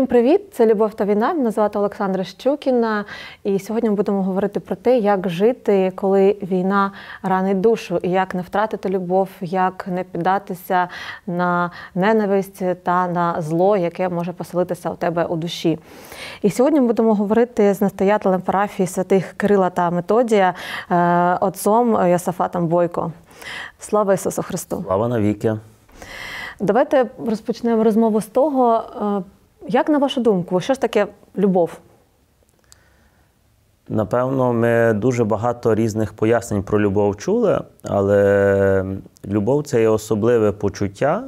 Всім привіт! Це Любов та війна. Мене звати Олександра Щукіна. І сьогодні ми будемо говорити про те, як жити, коли війна ранить душу, і як не втратити любов, як не піддатися на ненависть та на зло, яке може поселитися у тебе у душі. І сьогодні ми будемо говорити з настоятелем парафії святих Кирила та Методія, е, отцом Йосафатом Бойко. Слава Ісусу Христу! Слава навіки! Давайте розпочнемо розмову з того. Е, як на вашу думку, що ж таке любов? Напевно, ми дуже багато різних пояснень про любов чули, але любов це є особливе почуття,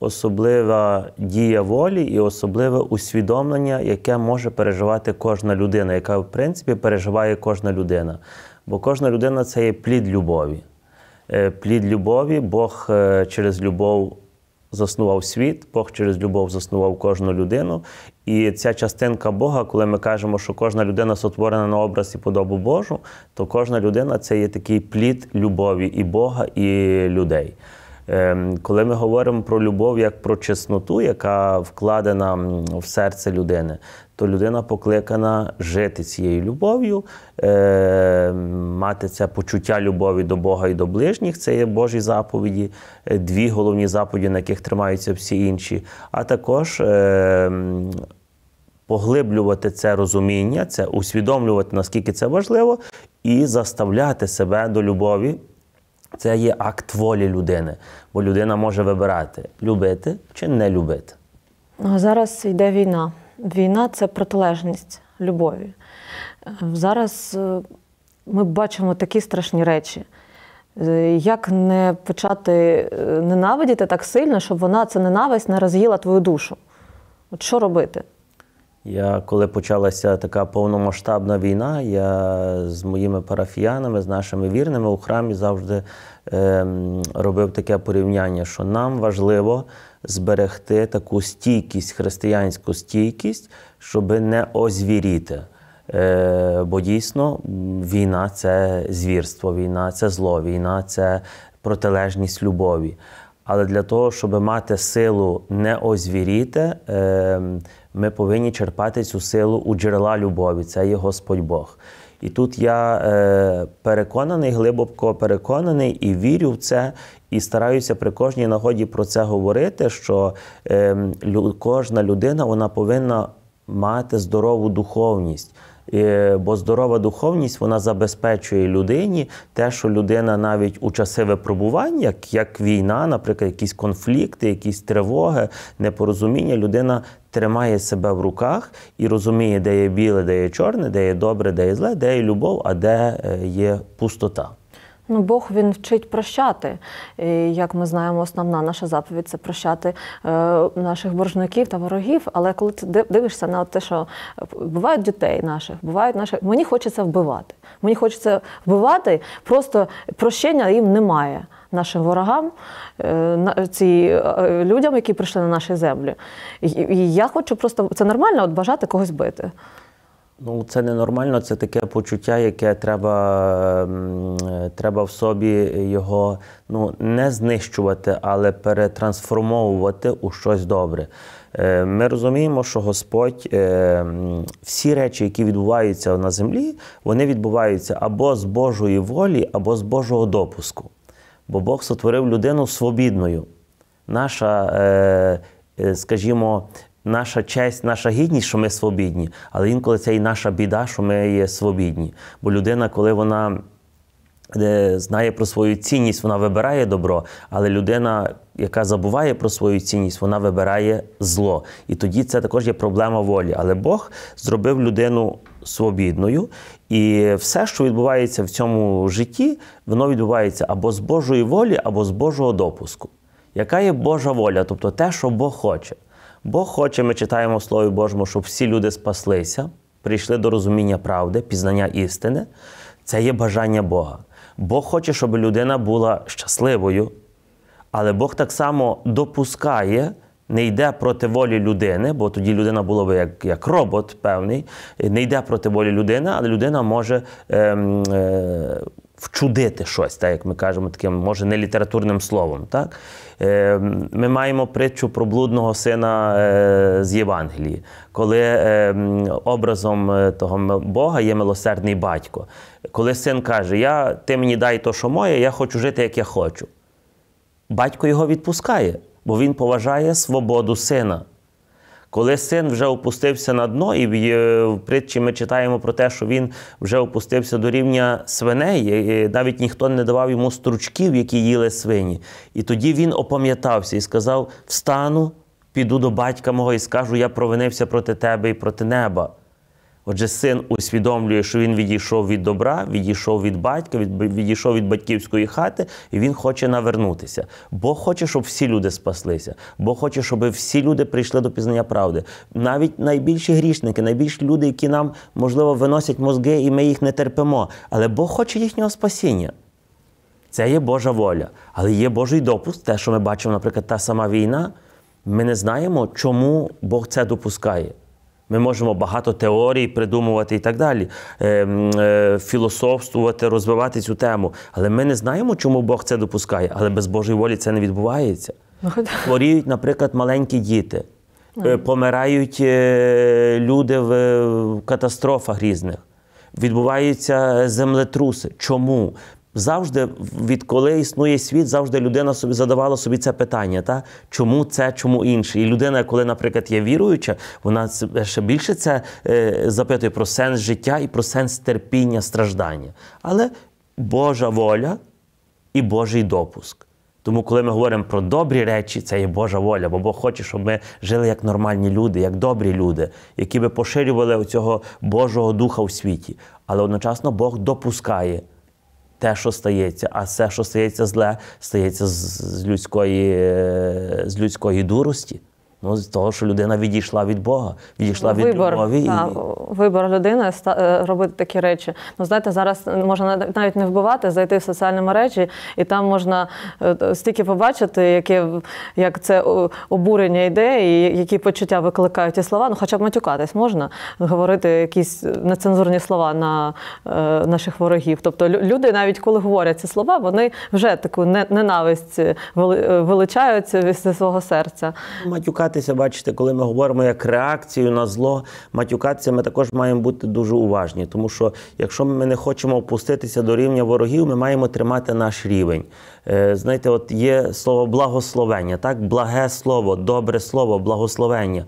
особлива дія волі і особливе усвідомлення, яке може переживати кожна людина, яка, в принципі, переживає кожна людина. Бо кожна людина це є плід любові. Е, плід любові, Бог е, через любов заснував світ, Бог через любов заснував кожну людину. І ця частинка Бога, коли ми кажемо, що кожна людина сотворена на образ і подобу Божу, то кожна людина це є такий плід любові і Бога, і людей. Ем, коли ми говоримо про любов як про чесноту, яка вкладена в серце людини, то людина покликана жити цією любов'ю, ем, мати це почуття любові до Бога і до ближніх, це є Божі заповіді, е, дві головні заповіді, на яких тримаються всі інші, а також ем, поглиблювати це розуміння, це усвідомлювати наскільки це важливо, і заставляти себе до любові. Це є акт волі людини, бо людина може вибирати, любити чи не любити. Ну, зараз йде війна. Війна це протилежність любові. Е, зараз е, ми бачимо такі страшні речі. Е, як не почати ненавидіти так сильно, щоб вона ця ненависть не роз'їла твою душу? От що робити? Я коли почалася така повномасштабна війна, я з моїми парафіянами, з нашими вірними у храмі завжди е, робив таке порівняння, що нам важливо зберегти таку стійкість, християнську стійкість, щоб не озвіріти. Е, бо дійсно війна це звірство, війна це зло, війна це протилежність любові. Але для того, щоб мати силу не озвіріти. Е, ми повинні черпати цю силу у джерела любові, це є Господь Бог. І тут я е, переконаний, глибоко переконаний і вірю в це, і стараюся при кожній нагоді про це говорити. Що е, кожна людина вона повинна мати здорову духовність. Е, бо здорова духовність вона забезпечує людині те, що людина навіть у часи випробування, як війна, наприклад, якісь конфлікти, якісь тривоги, непорозуміння, людина. Тримає себе в руках і розуміє, де є біле, де є чорне, де є добре, де є зле, де є любов, а де е, є пустота. Ну, Бог він вчить прощати. І, Як ми знаємо, основна наша заповідь це прощати е, наших боржників та ворогів. Але коли ти дивишся на те, що е, бувають дітей наших, бувають наші. Мені хочеться вбивати. Мені хочеться вбивати, просто прощення їм немає. Нашим ворогам, е, ці е, людям, які прийшли на наші землі. І я хочу просто це нормально от бажати когось бити. Ну, це ненормально, це таке почуття, яке треба е, треба в собі його ну, не знищувати, але перетрансформовувати у щось добре. Е, ми розуміємо, що Господь е, всі речі, які відбуваються на землі, вони відбуваються або з Божої волі, або з Божого допуску. Бо Бог сотворив людину свобідною. Наша, скажімо, наша честь, наша гідність, що ми свобідні, але інколи це і наша біда, що ми є свобідні. Бо людина, коли вона е, знає про свою цінність, вона вибирає добро, але людина, яка забуває про свою цінність, вона вибирає зло. І тоді це також є проблема волі. Але Бог зробив людину свобідною, і все, що відбувається в цьому житті, воно відбувається або з Божої волі, або з Божого допуску. Яка є Божа воля, тобто те, що Бог хоче. Бог хоче, ми читаємо в Слові Божому, щоб всі люди спаслися, прийшли до розуміння правди, пізнання істини. Це є бажання Бога. Бог хоче, щоб людина була щасливою, але Бог так само допускає, не йде проти волі людини, бо тоді людина була би як як робот певний, не йде проти волі людини, але людина може ем, е, вчудити щось, так як ми кажемо, таким, може, не літературним словом. так? Е, ми маємо притчу про блудного сина е, з Євангелії, коли е, образом того Бога є милосердний батько. Коли син каже: Я ти мені дай то, що моє, я хочу жити, як я хочу. Батько його відпускає, бо він поважає свободу сина. Коли син вже опустився на дно, і е, в притчі ми читаємо про те, що він вже опустився до рівня свиней, і навіть ніхто не давав йому стручків, які їли свині. І тоді він опам'ятався і сказав: Встану, піду до батька мого і скажу, я провинився проти тебе і проти неба. Отже, син усвідомлює, що він відійшов від добра, відійшов від батька, відійшов від батьківської хати, і він хоче навернутися. Бог хоче, щоб всі люди спаслися. Бог хоче, щоб всі люди прийшли до пізнання правди. Навіть найбільші грішники, найбільші люди, які нам можливо виносять мозги, і ми їх не терпимо. Але Бог хоче їхнього спасіння. Це є Божа воля, але є Божий допуск, те, що ми бачимо, наприклад, та сама війна. Ми не знаємо, чому Бог це допускає. Ми можемо багато теорій придумувати і так далі, е, е, філософствувати, розвивати цю тему. Але ми не знаємо, чому Бог це допускає, але без Божої волі це не відбувається. Ну, Хворіють, наприклад, маленькі діти, е, помирають люди в катастрофах різних. Відбуваються землетруси. Чому? завжди, відколи існує світ, завжди людина собі задавала собі це питання, та чому це, чому інше. І людина, коли, наприклад, є віруюча, вона ще більше це е, запитує про сенс життя і про сенс терпіння, страждання. Але Божа воля і Божий допуск. Тому, коли ми говоримо про добрі речі, це є Божа воля, бо Бог хоче, щоб ми жили як нормальні люди, як добрі люди, які би поширювали цього Божого Духа у світі. Але одночасно Бог допускає те, що стається, а все, що стається зле, стається з, з людської е, з людської дурості. Ну, з того, що людина відійшла від Бога, відійшла вибор, від любові. Та, і... Вибор людини е, робити такі речі. Ну, знаєте, зараз можна навіть не вбивати, зайти в соціальні мережі, і там можна е, стільки побачити, яке як це обурення йде, і які почуття викликають ті слова. Ну, хоча б матюкатись можна, говорити якісь нецензурні слова на е, наших ворогів. Тобто люди, навіть коли говорять ці слова, вони вже таку ненависть е, величаються зі свого серця. Матюкати матюкатися, бачите, коли ми говоримо як реакцію на зло, матюкатися, ми також маємо бути дуже уважні, тому що якщо ми не хочемо опуститися до рівня ворогів, ми маємо тримати наш рівень. Е, знаєте, от є слово благословення, так, благе слово, добре слово, благословення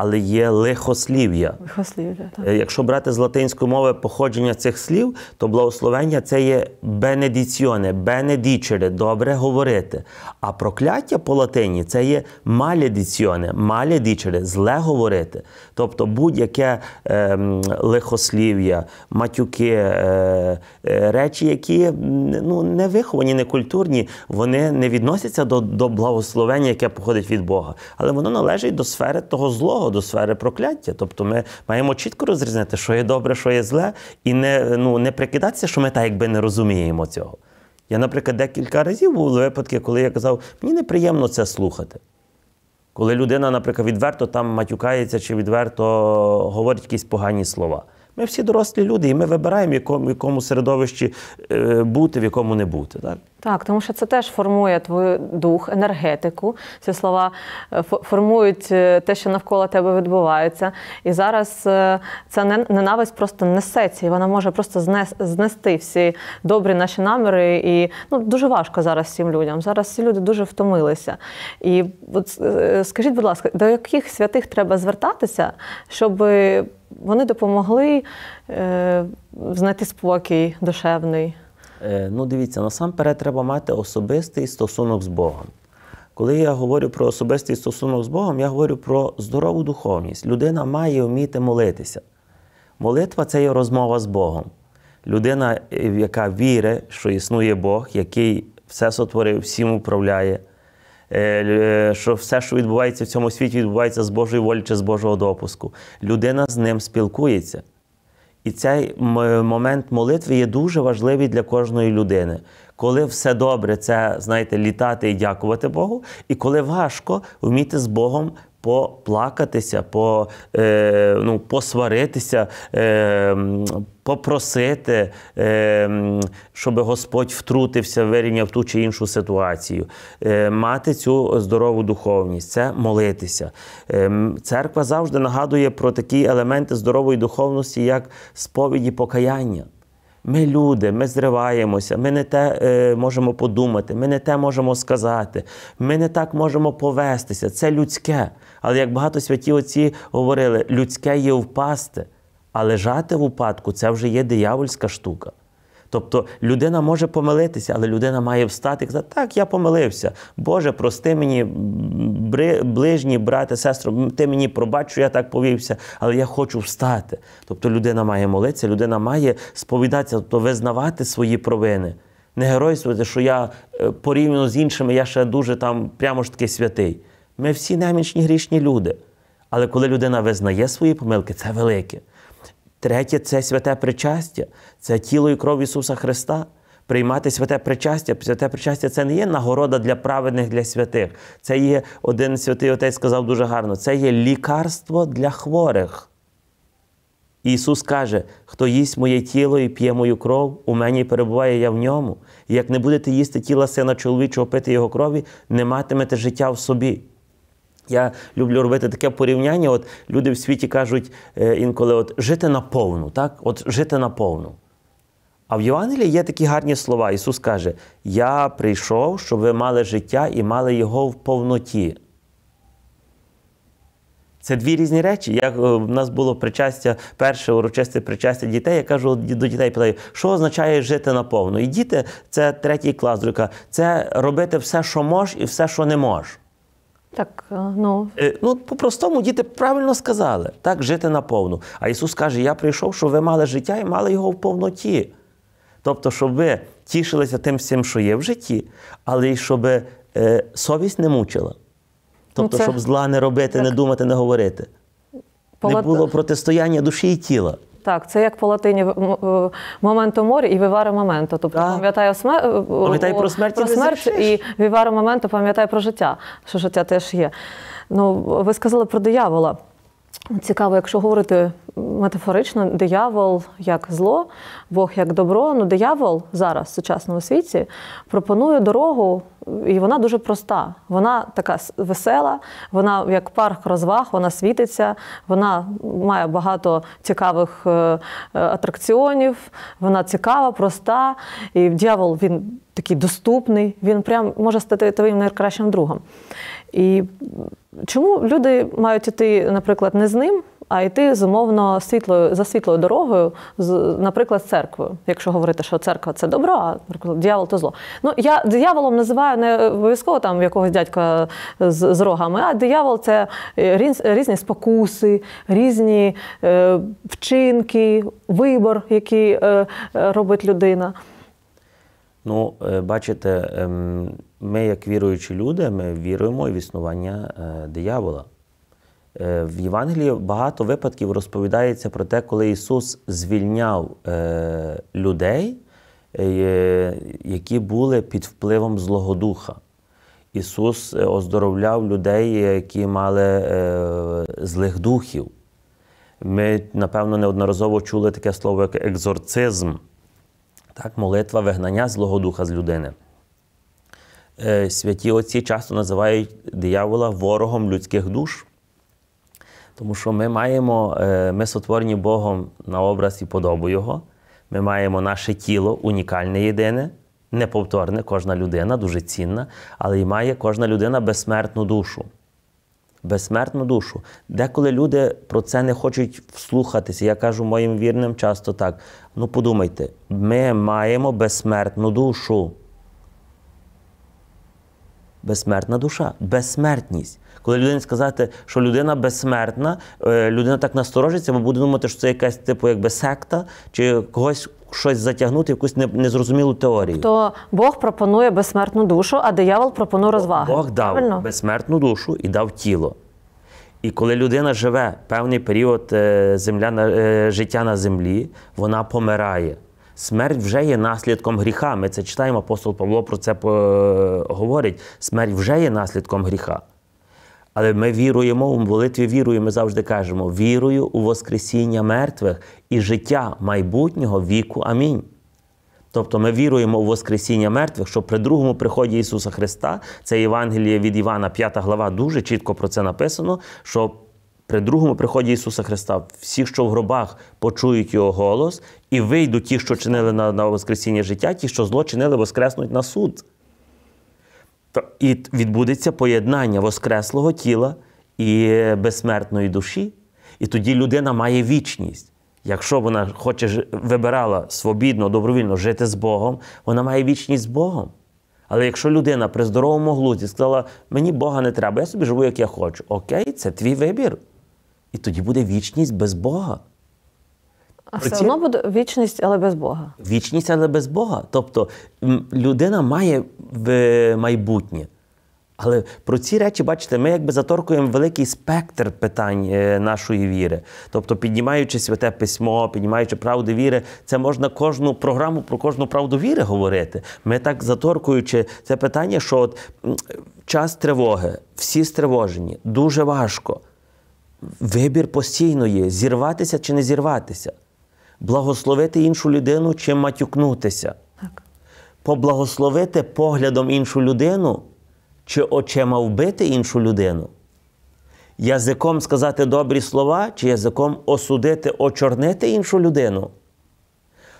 але є лихослів'я. Лихослів'я, так. Е, якщо брати з латинської мови походження цих слів, то благословення це є бенедіціоне, бенедічере, добре говорити. А прокляття по латині це є маледіціоне, маледічере, зле говорити. Тобто будь-яке е, лихослів'я, матюки, е, е речі, які ну, не виховані, не культурні, вони не відносяться до, до благословення, яке походить від Бога. Але воно належить до сфери того злого святого до сфери прокляття. Тобто ми маємо чітко розрізнити, що є добре, що є зле, і не ну, не прикидатися, що ми так якби не розуміємо цього. Я, наприклад, декілька разів був випадки, коли я казав, мені неприємно це слухати. Коли людина, наприклад, відверто там матюкається чи відверто говорить якісь погані слова. Ми всі дорослі люди, і ми вибираємо, в якому середовищі е, бути, в якому не бути. Так? Так, тому що це теж формує твій дух, енергетику. Ці слова е, формують е, те, що навколо тебе відбувається. І зараз е, ця ненависть просто несеться, і вона може просто знести всі добрі наші наміри. І ну, дуже важко зараз всім людям. Зараз всі люди дуже втомилися. І от, скажіть, будь ласка, до яких святих треба звертатися, щоб вони допомогли е, знайти спокій душевний? Е, ну, дивіться, насамперед треба мати особистий стосунок з Богом. Коли я говорю про особистий стосунок з Богом, я говорю про здорову духовність. Людина має вміти молитися. Молитва це є розмова з Богом. Людина, е, яка вірить, що існує Бог, який все сотворив, всім управляє, е, що все, що відбувається в цьому світі, відбувається з Божої волі чи з Божого допуску. Людина з ним спілкується. І цей момент молитви є дуже важливий для кожної людини. Коли все добре, це знаєте, літати і дякувати Богу. І коли важко вміти з Богом Поплакатися, по, е, ну, посваритися, е, попросити, е, щоб Господь втрутився, вирівняв ту чи іншу ситуацію, е, мати цю здорову духовність, це молитися. Е, Церква завжди нагадує про такі елементи здорової духовності, як сповіді покаяння. Ми люди, ми зриваємося, ми не те е, можемо подумати, ми не те можемо сказати, ми не так можемо повестися. Це людське. Але як багато святі отці говорили, людське є впасти, а лежати в упадку це вже є диявольська штука. Тобто людина може помилитися, але людина має встати і казати, так, я помилився. Боже, прости мені, ближні, брати, сестру, ти мені пробач, що я так повівся, але я хочу встати. Тобто людина має молитися, людина має сповідатися, тобто визнавати свої провини. Не геройствувати, що я е, порівняно з іншими, я ще дуже там прямо ж таки святий. Ми всі немічні грішні люди. Але коли людина визнає свої помилки, це велике. Третє це святе причастя, це тіло і кров Ісуса Христа. Приймати святе причастя. Святе причастя це не є нагорода для праведних, для святих. Це є один святий отець сказав дуже гарно: це є лікарство для хворих. Ісус каже: хто їсть моє тіло і п'є мою кров, у мені перебуває я в ньому. І як не будете їсти тіла сина чоловічого, пити його крові, не матимете життя в собі. Я люблю робити таке порівняння. От люди в світі кажуть е, інколи, от жити наповну, так? От жити наповну. А в Євангелії є такі гарні слова. Ісус каже: Я прийшов, щоб ви мали життя і мали його в повноті. Це дві різні речі. Як е, в нас було причастя, перше урочисте причастя дітей. Я кажу до дітей, питаю, що означає жити наповну? І діти це третій клас, друга, це робити все, що можеш, і все, що не можеш. Так, е, ну е, ну по-простому діти правильно сказали так жити наповну. А Ісус каже: Я прийшов, щоб ви мали життя і мали його в повноті. Тобто, щоб ви тішилися тим всім, що є в житті, але й щоб е, совість не мучила. Тобто, ну, це... щоб зла не робити, так. не думати, не говорити. Полад... Не було протистояння душі і тіла. Так, це як по латині е, моменто морі і віваре моменто. Тобто да. пам'ятає смер... Е, е, пам'ятай про смерть про смерть і вівара моменто пам'ятай про життя, що життя теж є. Ну, ви сказали про диявола. Цікаво, якщо говорити метафорично, диявол як зло, Бог як добро. Ну, диявол зараз в сучасному світі пропонує дорогу, і вона дуже проста. Вона така весела, вона як парк розваг, вона світиться, вона має багато цікавих е, е, атракціонів, вона цікава, проста. І диявол, він такий доступний, він прям може стати твоїм найкращим другом. І чому люди мають іти, наприклад, не з ним, а йти зумовно світлою за світлою дорогою, з, наприклад, з церквою, якщо говорити, що церква це добро, а наприклад, дьявол – то зло. Ну я дияволом називаю не обов'язково там якогось дядька з, з рогами, а диявол це е, різ, різні спокуси, різні е, вчинки, вибор, який е, е робить людина. Ну, е, бачите, ем, ми, як віруючі люди, ми віруємо в існування е, диявола. Е, в Євангелії багато випадків розповідається про те, коли Ісус звільняв людей, які були під впливом Злого Злогодуха. Ісус оздоровляв людей, які мали злих духів. Ми, напевно, неодноразово чули таке слово, як екзорцизм. Так, Молитва вигнання Злого Духа з людини. Е, святі отці часто називають диявола ворогом людських душ, тому що ми маємо, е, ми сотворені Богом на образ і подобу Його. Ми маємо наше тіло унікальне єдине, неповторне, кожна людина, дуже цінна, але й має кожна людина безсмертну душу безсмертну душу. Деколи люди про це не хочуть вслухатися. Я кажу моїм вірним часто так: ну подумайте, ми маємо безсмертну душу. Безсмертна душа, безсмертність. Коли людині сказати, що людина безсмертна, е, людина так насторожиться, бо буде думати, що це якась типу якби секта, чи когось щось затягнути, якусь незрозумілу теорію. То Бог пропонує безсмертну душу, а диявол пропонує розваги. Бог дав Правильно? безсмертну душу і дав тіло. І коли людина живе певний період е, земля, е, життя на землі, вона помирає. Смерть вже є наслідком гріха. Ми це читаємо, апостол Павло про це е, говорить. Смерть вже є наслідком гріха. Але ми віруємо в молитві вірою, ми завжди кажемо: вірую у Воскресіння мертвих і життя майбутнього віку. Амінь. Тобто ми віруємо у Воскресіння мертвих, що при другому приході Ісуса Христа, це Євангеліє від Івана, 5 глава, дуже чітко про це написано, що при другому приході Ісуса Христа всі, що в гробах, почують Його голос, і вийдуть ті, що чинили на на Воскресіння життя, ті, що зло чинили, воскреснуть на суд. То, І відбудеться поєднання Воскреслого тіла і безсмертної душі. І тоді людина має вічність. Якщо вона хоче вибирала свобідно, добровільно жити з Богом, вона має вічність з Богом. Але якщо людина при здоровому глузді сказала, мені Бога не треба, я собі живу, як я хочу. Окей, це твій вибір і тоді буде вічність без Бога. А все одно буде вічність, але без Бога. Вічність, але без Бога. Тобто людина має в е, майбутнє. Але про ці речі, бачите, ми якби заторкуємо великий спектр питань е, нашої віри. Тобто, піднімаючи святе письмо, піднімаючи правду віри, це можна кожну програму про кожну правду віри говорити. Ми так заторкуючи це питання, що от час тривоги, всі стривожені, дуже важко. Вибір постійно є: зірватися чи не зірватися, благословити іншу людину чи матюкнутися, Так. поблагословити поглядом іншу людину чи очима вбити іншу людину, язиком сказати добрі слова, чи язиком осудити, очорнити іншу людину.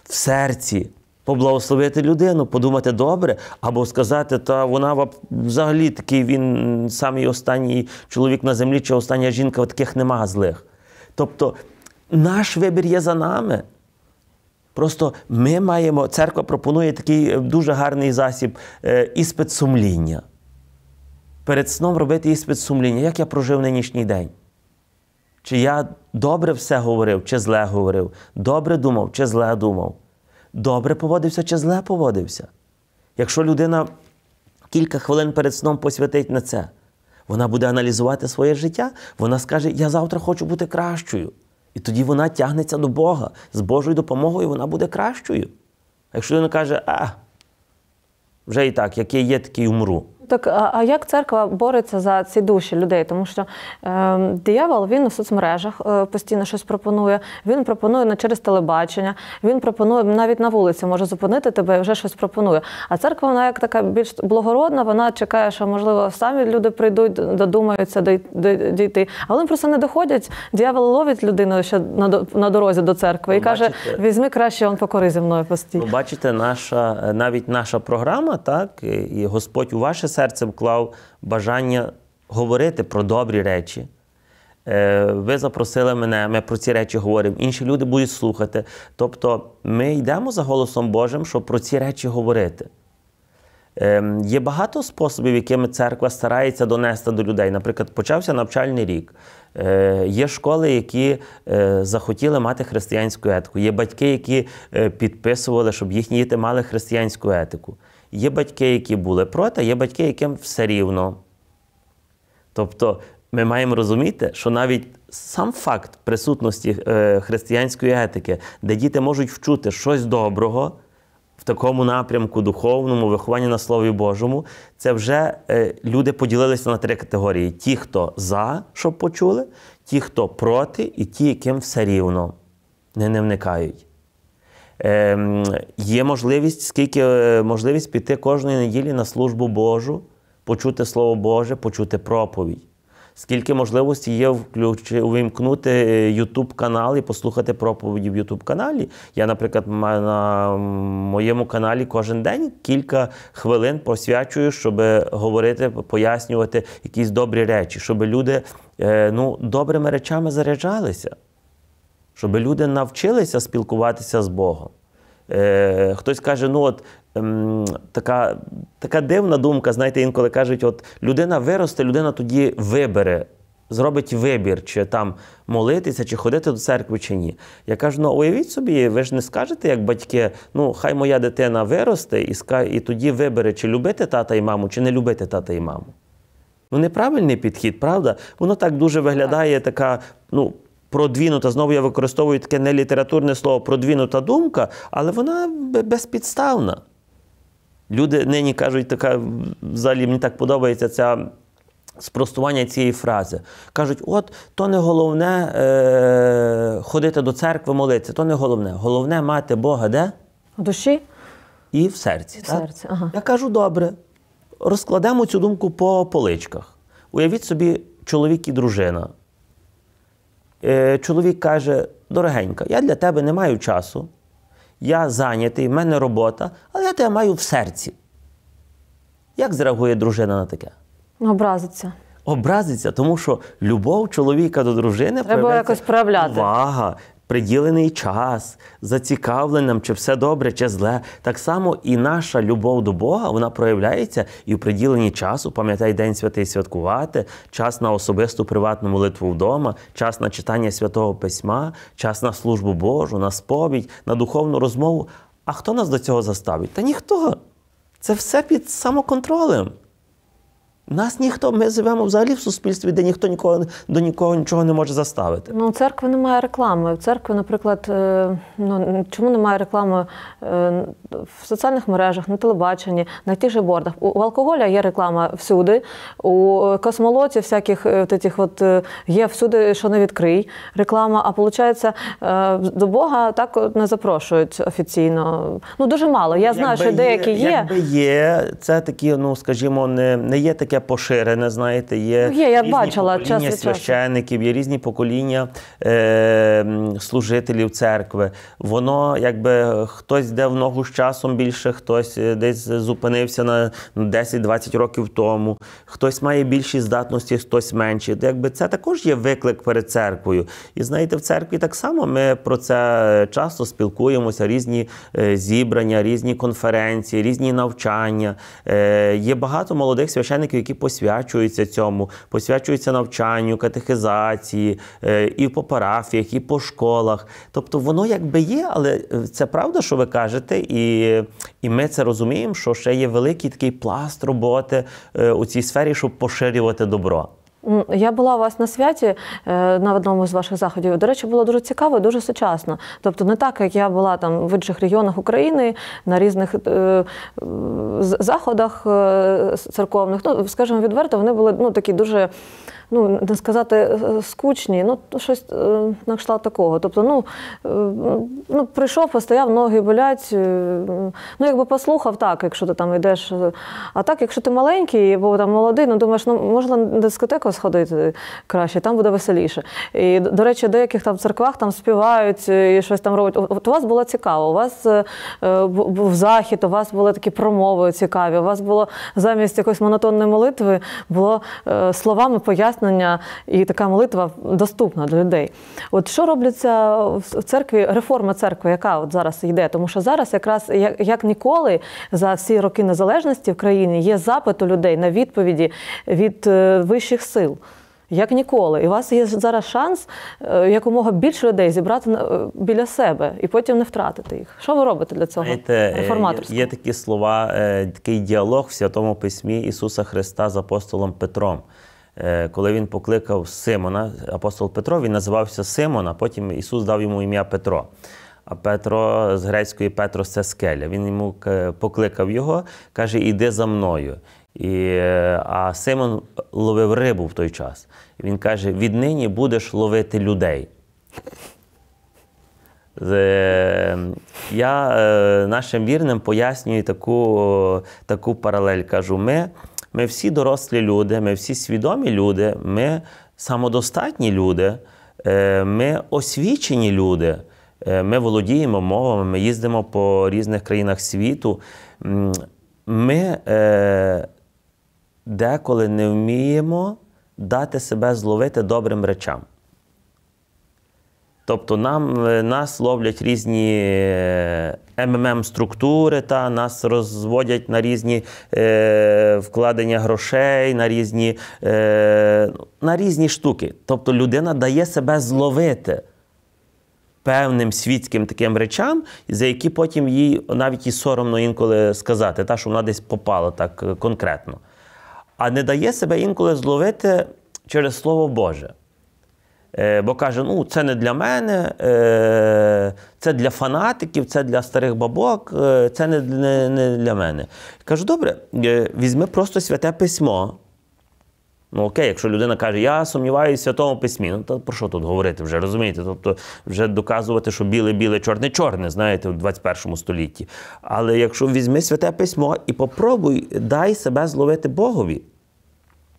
В серці поблагословити людину, подумати добре, або сказати, та вона взагалі такий він самий останній чоловік на землі чи остання жінка, таких нема злих. Тобто наш вибір є за нами. Просто ми маємо, церква пропонує такий е, дуже гарний засіб е, іспит сумління. Перед сном робити іспит сумління, як я прожив нинішній день. Чи я добре все говорив, чи зле говорив, добре думав, чи зле думав добре поводився чи зле поводився. Якщо людина кілька хвилин перед сном посвятить на це, вона буде аналізувати своє життя, вона скаже, я завтра хочу бути кращою. І тоді вона тягнеться до Бога. З Божою допомогою вона буде кращою. А якщо людина каже, а вже і так, який є, такий умру. Так, а як церква бореться за ці душі людей? Тому що е, диявол він у соцмережах е, постійно щось пропонує. Він пропонує не через телебачення, він пропонує навіть на вулиці, може зупинити тебе і вже щось пропонує. А церква, вона як така більш благородна, вона чекає, що можливо самі люди прийдуть, додумаються дійти. Але вони просто не доходять. Діявол ловить людину ще на на дорозі до церкви і бачите, каже: Візьми краще, он покори зі мною постійно. Бачите, наша навіть наша програма, так і Господь у ваше серце вклав бажання говорити про добрі речі. Е, ви запросили мене, ми про ці речі говоримо, інші люди будуть слухати. Тобто ми йдемо за голосом Божим, щоб про ці речі говорити. Ем, є багато способів, якими церква старається донести до людей. Наприклад, почався навчальний рік. Е, є школи, які е, захотіли мати християнську етику. Є батьки, які підписували, щоб їхні діти мали християнську етику. Є батьки, які були проти, є батьки, яким все рівно. Тобто ми маємо розуміти, що навіть сам факт присутності е, християнської етики, де діти можуть вчути щось доброго в такому напрямку, духовному, вихованні на Слові Божому, це вже е, люди поділилися на три категорії: ті, хто за, щоб почули, ті, хто проти, і ті, яким все рівно не, не вникають. Ем, є можливість, скільки е, можливість піти кожної неділі на службу Божу, почути Слово Боже, почути проповідь. Скільки можливості є включити увімкнути е, youtube канал і послухати проповіді в youtube каналі Я, наприклад, на моєму каналі кожен день кілька хвилин посвячую, щоб говорити, пояснювати якісь добрі речі, щоб люди е, ну, добрими речами заряджалися щоб люди навчилися спілкуватися з Богом. Е, Хтось каже, ну от ем, така така дивна думка, знаєте, інколи кажуть, от людина виросте, людина тоді вибере, зробить вибір, чи там молитися, чи ходити до церкви, чи ні. Я кажу, ну уявіть собі, ви ж не скажете, як батьки, ну хай моя дитина виросте і і тоді вибере, чи любити тата і маму, чи не любити тата і маму. Ну, неправильний підхід, правда? Воно так дуже виглядає, така, ну продвінута, знову я використовую таке нелітературне слово продвінута думка, але вона безпідставна. Люди нині кажуть, така взагалі мені так подобається ця спростування цієї фрази. Кажуть, от то не головне е, ходити до церкви, молитися, то не головне. Головне мати Бога де? В душі і в серці. в так? серці ага. Я кажу, добре, розкладемо цю думку по поличках. Уявіть собі, чоловік і дружина Е, чоловік каже: дорогенька, я для тебе не маю часу, я зайнятий, в мене робота, але я тебе маю в серці. Як зреагує дружина на таке? Образиться. Образиться, тому що любов чоловіка до дружини треба якось проявляти. Увага, приділений час, зацікавленим, чи все добре, чи зле. Так само і наша любов до Бога вона проявляється і в приділенні часу, пам'ятай день святий святкувати, час на особисту приватну молитву вдома, час на читання святого письма, час на службу Божу, на сповідь, на духовну розмову. А хто нас до цього заставить? Та ніхто. Це все під самоконтролем. Нас ніхто, ми живемо взагалі в суспільстві, де ніхто нікого до нікого нічого не може заставити. Ну, церкви немає реклами. В церкві, наприклад, е, ну чому немає реклами е, в соціальних мережах, на телебаченні, на тих же бордах. У алкоголя є реклама всюди, у космолоті всяких тих е, от є всюди, що не відкрий реклама. А виходить, до Бога так не запрошують офіційно. Ну дуже мало. Я ну, знаю, якби що деякі є. Якби є, це такі, ну скажімо, не, не є таке таке поширене, знаєте, є ну, є я різні бачила, покоління час священиків, є різні покоління е, служителів церкви. Воно якби хтось йде в ногу з часом більше, хтось е, десь зупинився на 10-20 років тому, хтось має більші здатності, хтось менші. Якби Це також є виклик перед церквою. І знаєте, в церкві так само ми про це часто спілкуємося, різні е, зібрання, різні конференції, різні навчання. Е, Є багато молодих священиків, які посвячуються цьому, посвячуються навчанню, катехизації е, і по парафіях, і по школах. Тобто воно якби є, але е, це правда, що ви кажете, і і ми це розуміємо, що ще є великий такий пласт роботи е, у цій сфері, щоб поширювати добро. Я була у вас на святі е, на одному з ваших заходів. До речі, було дуже цікаво, і дуже сучасно. Тобто, не так як я була там в інших регіонах України на різних е, заходах е, церковних. Ну, скажімо, відверто вони були ну такі дуже ну не сказати е, скучні, ну щось е, на кшталт такого. Тобто, ну е, ну прийшов, постояв, ноги болять. Ну якби послухав, так, якщо ти там йдеш. А так, якщо ти маленький, або там молодий, ну думаєш, ну можна на дискотеку сходити краще, там буде веселіше. І до речі, в деяких там церквах там співають і щось там роблять. От у вас було цікаво, у вас був захід, у вас були такі промови цікаві. У вас було замість якоїсь монотонної молитви, було словами пояснення пояснення і така молитва доступна для людей. От що робляться в церкві? Реформа церкви, яка от зараз йде, тому що зараз, якраз як, як ніколи, за всі роки незалежності в країні є запит у людей на відповіді від е, вищих сил. Як ніколи, і у вас є зараз шанс е, якомога більше людей зібрати е, біля себе і потім не втратити їх. Що ви робите для цього? Реформаторського? Є такі слова, такий діалог в святому письмі Ісуса Христа з апостолом Петром. Е, коли він покликав Симона, апостол Петро, він називався Симон, а потім Ісус дав йому ім'я Петро. А Петро з грецької Петрос це скеля. Він йому е, покликав його, каже: Іди за мною. І, е, А Симон ловив рибу в той час. І Він каже: Віднині будеш ловити людей. Я нашим вірним пояснюю таку таку паралель. Кажу, ми ми всі дорослі люди, ми всі свідомі люди, ми самодостатні люди, е, ми освічені люди. Е, ми володіємо мовами, ми їздимо по різних країнах світу. Ми е, деколи не вміємо дати себе зловити добрим речам. Тобто нам, е, нас ловлять різні е, МММ-структури, ем ем ем та нас розводять на різні е, вкладення грошей, на різні, е, на різні штуки. Тобто людина дає себе зловити. Певним світським таким речам, за які потім їй навіть і соромно інколи сказати, та, що вона десь попала так е, конкретно. А не дає себе інколи зловити через Слово Боже. Е, бо каже, ну це не для мене, е, це для фанатиків, це для старих бабок, е, це не для мене. Кажу, добре, візьми просто святе письмо. Ну, окей, якщо людина каже, я сумніваюся в святому письмі, ну то про що тут говорити вже, розумієте? Тобто вже доказувати, що біле-біле, чорне-чорне, знаєте, у 21 столітті. Але якщо візьми святе письмо і попробуй, дай себе зловити Богові.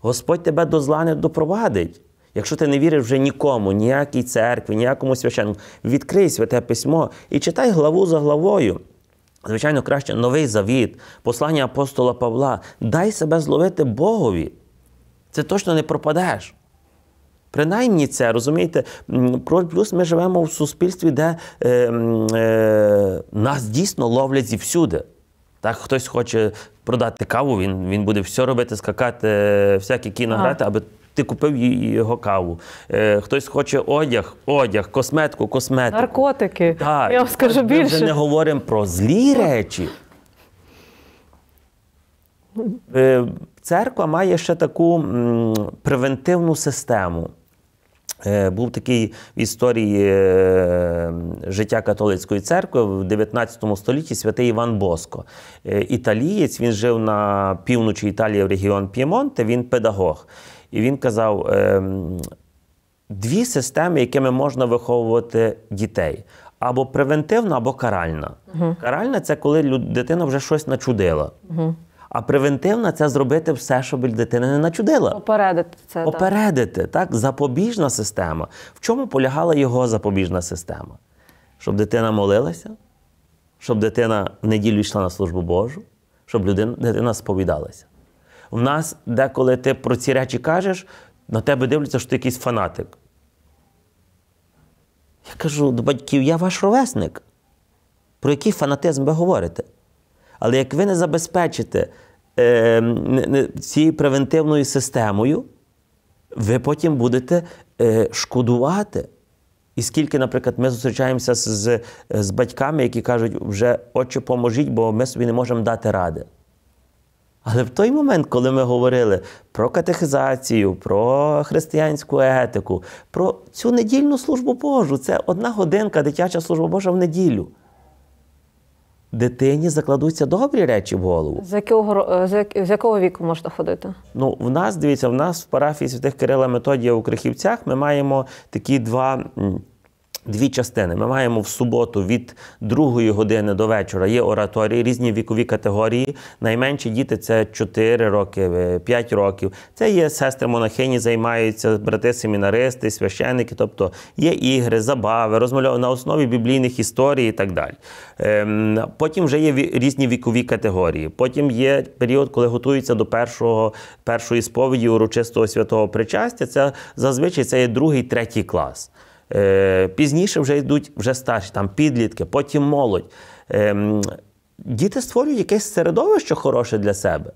Господь тебе до зла не допровадить. Якщо ти не віриш вже нікому, ніякій церкві, ніякому священнику, відкрий святе письмо і читай главу за главою. Звичайно, краще новий завіт, послання апостола Павла. Дай себе зловити Богові. Це точно не пропадеш. Принаймні це, розумієте, плюс ми живемо в суспільстві, де е, е, нас дійсно ловлять зівсюди. Так, хтось хоче продати каву, він він буде все робити, скакати, е, всякі кіно грати, аби ти купив його каву. Е, Хтось хоче одяг, одяг, косметку, косметику. Наркотики. Так. Я вам скажу більше. Ми вже не говоримо про злі речі. Е, Церква має ще таку превентивну систему. Е, був такий в історії е, життя католицької церкви в 19 столітті святий Іван Боско. Е, італієць він жив на півночі Італії в регіон П'ємонте, він педагог. І він казав: ем, дві системи, якими можна виховувати дітей. Або превентивна, або каральна. uh Каральна це коли дитина вже щось начудила. uh А превентивна це зробити все, щоб дитина не начудила. Попередити це. Попередити, так. так. Запобіжна система. В чому полягала його запобіжна система? Щоб дитина молилася, щоб дитина в неділю йшла на службу Божу, щоб людина, дитина сповідалася в нас деколи ти про ці речі кажеш, на тебе дивляться, що ти якийсь фанатик. Я кажу до батьків, я ваш ровесник. Про який фанатизм ви говорите? Але як ви не забезпечите е, цією превентивною системою, ви потім будете е, шкодувати. І скільки, наприклад, ми зустрічаємося з з батьками, які кажуть, вже отче, поможіть, бо ми собі не можемо дати ради. Але в той момент, коли ми говорили про катехизацію, про християнську етику, про цю недільну службу Божу, це одна годинка дитяча служба Божа в неділю. Дитині закладуться добрі речі в голову. З якого з якого віку можна ходити? Ну, в нас дивіться, в нас в парафії святих Кирила Методія у Крихівцях ми маємо такі два Дві частини. Ми маємо в суботу від другої години до вечора є ораторії, різні вікові категорії. Найменші діти це 4 роки, 5 е, років. Це є сестри монахині, займаються брати, семінаристи, священники, тобто є ігри, забави, розмальову на основі біблійних історій і так далі. Ем, потім вже є різні вікові категорії. Потім є період, коли готуються до першого, першої сповіді урочистого святого причастя. Це зазвичай це є другий, третій клас. Е, пізніше вже йдуть вже старші, там підлітки, потім молодь. Е, діти створюють якесь середовище хороше для себе.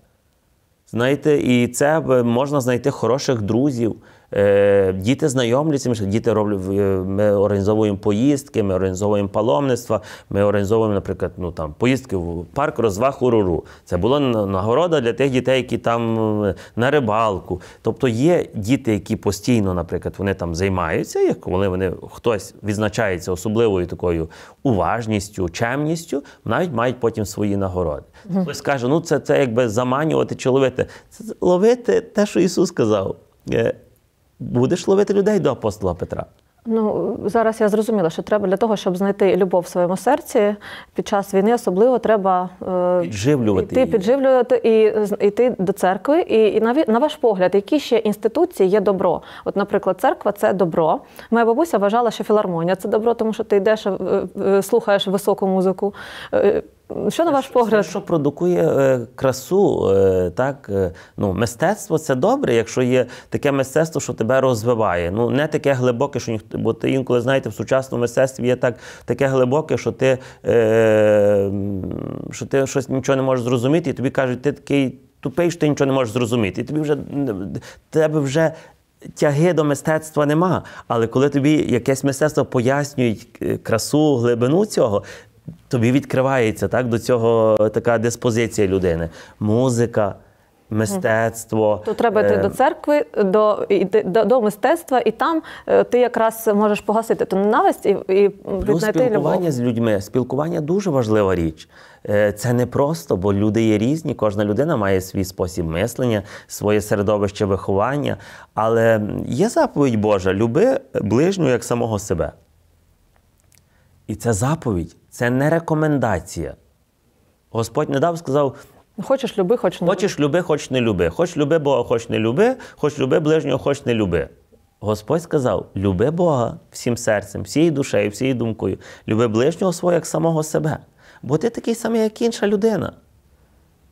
Знаєте, і це е, можна знайти хороших друзів. Е, діти знайомляться, ми діти роблять. Е, ми організовуємо поїздки, ми організовуємо паломництва, ми організовуємо, наприклад, ну там поїздки в парк розваг Уруру. Це була нагорода для тих дітей, які там е, на рибалку. Тобто є діти, які постійно, наприклад, вони там займаються, коли вони хтось відзначається особливою такою уважністю, чемністю, навіть мають потім свої нагороди. Хтось каже, ну це це якби заманювати чи ловити. Це ловити те, що Ісус сказав будеш ловити людей до апостола Петра. Ну зараз я зрозуміла, що треба для того, щоб знайти любов в своєму серці під час війни, особливо треба е, підживлювати йти, її. підживлювати і йти до церкви. І і на, на ваш погляд, які ще інституції є добро? От, наприклад, церква це добро. Моя бабуся вважала, що філармонія це добро, тому що ти йдеш, е, е, слухаєш високу музику. Е, що на е, ваш погляд? Все, що продукує е, красу, е, так е, ну мистецтво це добре, якщо є таке мистецтво, що тебе розвиває. Ну не таке глибоке, що ніхто, бо ти інколи знаєте, в сучасному мистецтві є так таке глибоке, що ти е, що ти щось нічого не можеш зрозуміти, і тобі кажуть, ти такий тупий, що ти нічого не можеш зрозуміти. І тобі вже тебе вже. Тяги до мистецтва нема, але коли тобі якесь мистецтво пояснюють е, красу, глибину цього, тобі відкривається так, до цього така диспозиція людини. Музика. Мистецтво то треба йти е, до церкви, до до, до мистецтва, і там е, ти якраз можеш погасити ту ненависть і і Плюс віднайти спілкування з людьми. Спілкування дуже важлива річ. Е, це не просто, бо люди є різні. Кожна людина має свій спосіб мислення, своє середовище виховання. Але є заповідь Божа: люби ближню як самого себе. І це заповідь. Це не рекомендація. Господь не дав, сказав. Хочеш люби, хоч не Хочеш люби, хоч не люби. Хоч люби Бога, хоч не люби, хоч люби ближнього, хоч не люби. Господь сказав: люби Бога всім серцем, всією душею, всією думкою, люби ближнього свого як самого себе. Бо ти такий самий, як інша людина.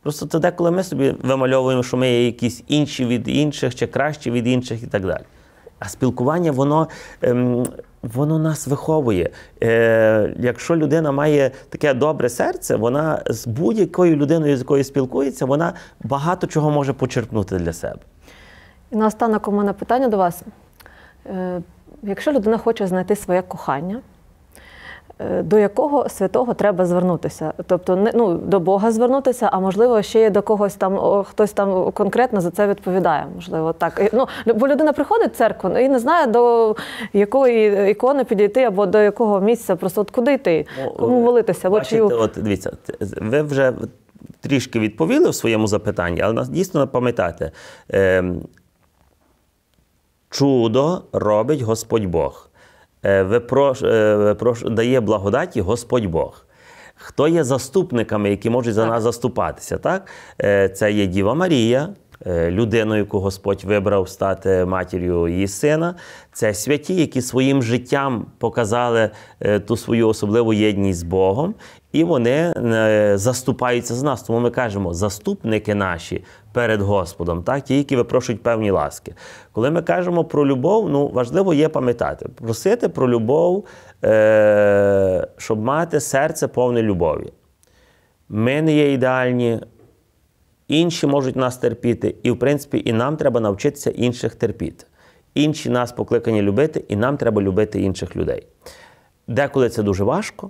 Просто то деколи ми собі вимальовуємо, що ми є якісь інші від інших чи кращі від інших і так далі. А спілкування, воно ем, Воно нас виховує. Е, Якщо людина має таке добре серце, вона з будь-якою людиною, з якою спілкується, вона багато чого може почерпнути для себе. І на останок у мене питання до вас. Е, Якщо людина хоче знайти своє кохання, Е, до якого святого треба звернутися? Тобто, не ну до Бога звернутися, а можливо, ще є до когось там, хтось там конкретно за це відповідає. Можливо, так ну бо людина приходить в церкву ну, і не знає до якої е, ікони підійти або до якого місця, просто от куди йти, ну, кому молитися, або чию. От дивіться, ви вже трішки відповіли в своєму запитанні, але нас дійсно пам'ятайте. Ем, чудо робить Господь Бог. Е, випрош, е, випрош, дає благодаті Господь Бог. Хто є заступниками, які можуть за нас заступатися? Так? Е, це є Діва Марія, людину, яку Господь вибрав стати матір'ю її сина. Це святі, які своїм життям показали ту свою особливу єдність з Богом, і вони заступаються з нас. Тому ми кажемо, заступники наші перед Господом, так, ті, які випрошують певні ласки. Коли ми кажемо про любов, ну важливо є пам'ятати, просити про любов, е- щоб мати серце повне любові. Ми не є ідеальні, інші можуть нас терпіти, і, в принципі, і нам треба навчитися інших терпіти. Інші нас покликані любити, і нам треба любити інших людей. Деколи це дуже важко,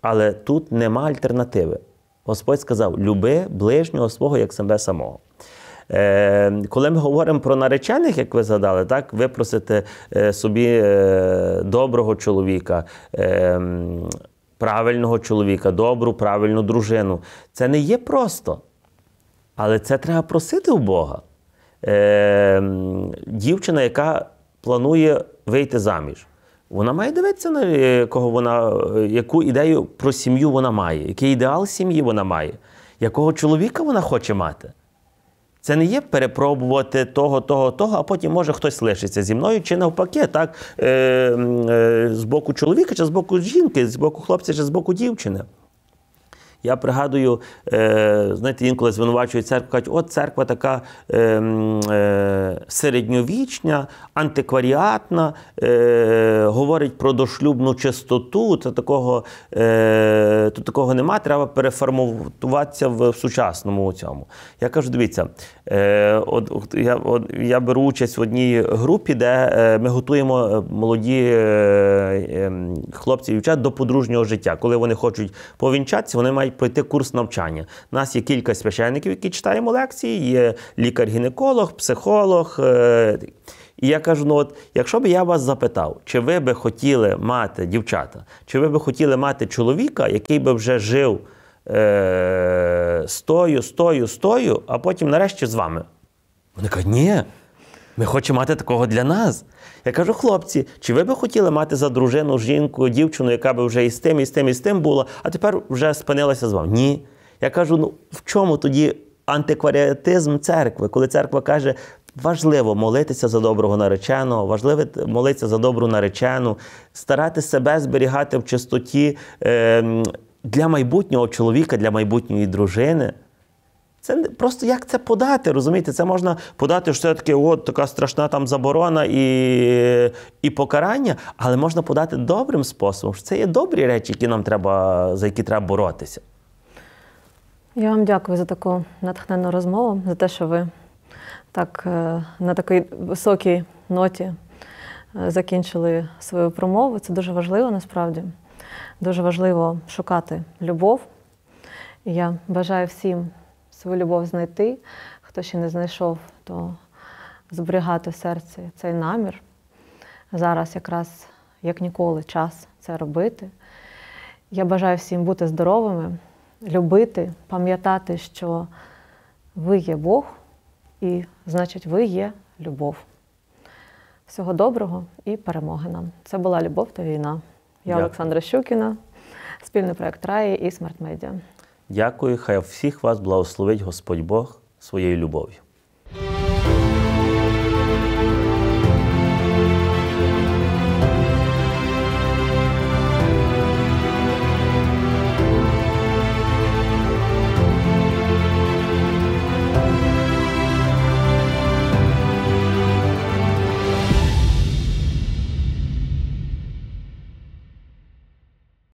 але тут нема альтернативи. Господь сказав: люби ближнього свого як себе самого. Е, коли ми говоримо про наречених, як ви згадали, так ви просите собі е, доброго чоловіка, е, правильного чоловіка, добру, правильну дружину. Це не є просто, але це треба просити у Бога. Дівчина, яка планує вийти заміж. Вона має дивитися на е, кого вона, е, яку ідею про сім'ю вона має, який ідеал сім'ї вона має, якого чоловіка вона хоче мати. Це не є перепробувати того, того, того, а потім може хтось лишиться зі мною чи навпаки, так е, е, з боку чоловіка, чи з боку жінки, з боку хлопця, чи з боку дівчини. Я пригадую, е, знаєте, інколи звинувачують церкву, кажуть, от церква така е, е, середньовічна, антикваріатна, говорить про дошлюбну чистоту. Це такого то такого нема. Треба переформатуватися в сучасному цьому. Я кажу, дивіться, Е, от я от, я беру участь в одній групі, де е, ми готуємо е, молоді ем, хлопці і дівчат до подружнього життя. Коли вони хочуть повінчатися, вони мають пройти курс навчання. У нас є кілька священників, які читаємо лекції. Є лікар-гінеколог, психолог. І я кажу: ну от, якщо б я вас запитав, чи ви би хотіли мати дівчата, чи ви би хотіли мати чоловіка, який би вже жив е, стою, стою, стою, а потім нарешті з вами. Вони кажуть, ні, ми хочемо мати такого для нас. Я кажу, хлопці, чи ви би хотіли мати за дружину, жінку, дівчину, яка би вже і з тим, і з тим, і з тим була, а тепер вже спинилася з вами? Ні. Я кажу: ну в чому тоді антикваріатизм церкви, коли церква каже, важливо молитися за доброго нареченого, важливо молитися за добру наречену, старати себе зберігати в чистоті е, для майбутнього чоловіка, для майбутньої дружини. Це просто як це подати, розумієте? Це можна подати, що це таке от така страшна там заборона і і покарання, але можна подати добрим способом. що Це є добрі речі, які нам треба, за які треба боротися. Я вам дякую за таку натхненну розмову, за те, що ви так е, на такій високій ноті е, закінчили свою промову. Це дуже важливо насправді дуже важливо шукати любов. я бажаю всім свою любов знайти. Хто ще не знайшов, то зберігати в серці цей намір. Зараз якраз, як ніколи, час це робити. Я бажаю всім бути здоровими, любити, пам'ятати, що ви є Бог, і значить, ви є любов. Всього доброго і перемоги нам. Це була любов та війна. Я Олександра Щукіна, спільний проект Раї і Смарт Медіа. Дякую, хай всіх вас благословить Господь Бог своєю любов'ю.